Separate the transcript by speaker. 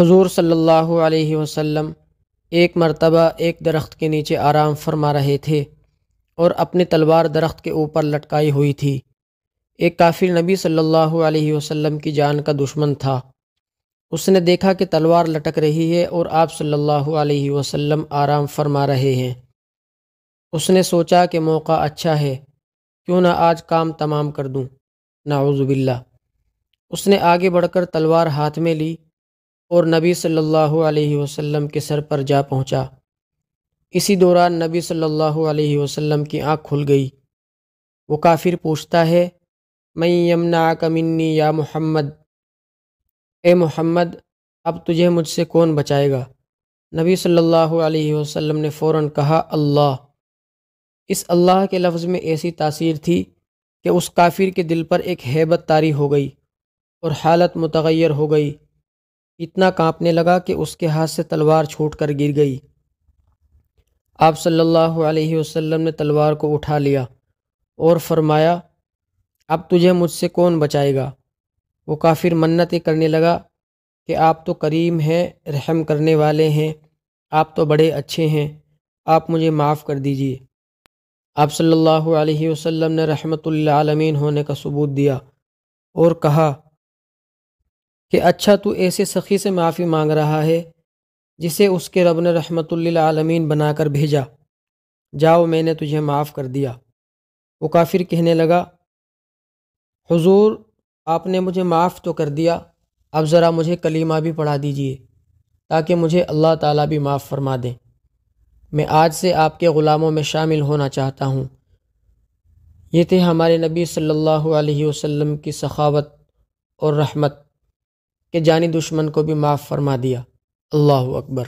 Speaker 1: हजूर सल्लल्लाहु अलैहि वसल्लम एक मरतबा एक दरख्त के नीचे आराम फरमा रहे थे और अपनी तलवार दरख्त के ऊपर लटकाई हुई थी एक काफिर नबी सल्लल्लाहु अलैहि वसल्लम की जान का दुश्मन था उसने देखा कि तलवार लटक रही है और आप सल्लल्लाहु अलैहि वसल्लम आराम फरमा रहे हैं उसने सोचा कि मौका अच्छा है क्यों ना आज काम तमाम कर दूं नाउज़ुबिल्ला उसने आगे बढ़कर तलवार हाथ में ली और नबी सल्लल्लाहु अलैहि वसल्लम के सर पर जा पहुंचा। इसी दौरान नबी सल्लल्लाहु अलैहि वसल्लम की आंख खुल गई वो काफिर पूछता है मैं यमना कमिन्नी या मोहम्मद ए मोहम्मद अब तुझे मुझसे कौन बचाएगा नबी सल्लल्लाहु अलैहि वसल्लम ने फ़ौर कहा अल्लाह इस अल्लाह के लफ्ज़ में ऐसी तासीर थी कि उस काफिर के दिल पर एक हैबत तारी हो गई और हालत मुतगैर हो गई इतना कांपने लगा कि उसके हाथ से तलवार कर गिर गई आप सल्लल्लाहु अलैहि वसल्लम ने तलवार को उठा लिया और फरमाया अब तुझे मुझसे कौन बचाएगा वो काफिर मन्नतें करने लगा कि आप तो करीम हैं रहम करने वाले हैं आप तो बड़े अच्छे हैं आप मुझे माफ़ कर दीजिए आप सल्लल्लाहु अलैहि वसल्लम ने रहमतुल्लाह आलमीन होने का सबूत दिया और कहा कि अच्छा तू ऐसे सखी से माफ़ी मांग रहा है जिसे उसके रब ने रहमतुल्लिलामीन बनाकर भेजा जाओ मैंने तुझे माफ़ कर दिया वो काफिर कहने लगा हुजूर आपने मुझे माफ़ तो कर दिया अब ज़रा मुझे कलीमा भी पढ़ा दीजिए ताकि मुझे अल्लाह ताला भी माफ़ फरमा दें मैं आज से आपके ग़ुलामों में शामिल होना चाहता हूँ ये थे हमारे नबी सल्लल्लाहु अलैहि वसल्लम की सखावत और रहमत कि जानी दुश्मन को भी माफ़ फरमा दिया अल्लाह अकबर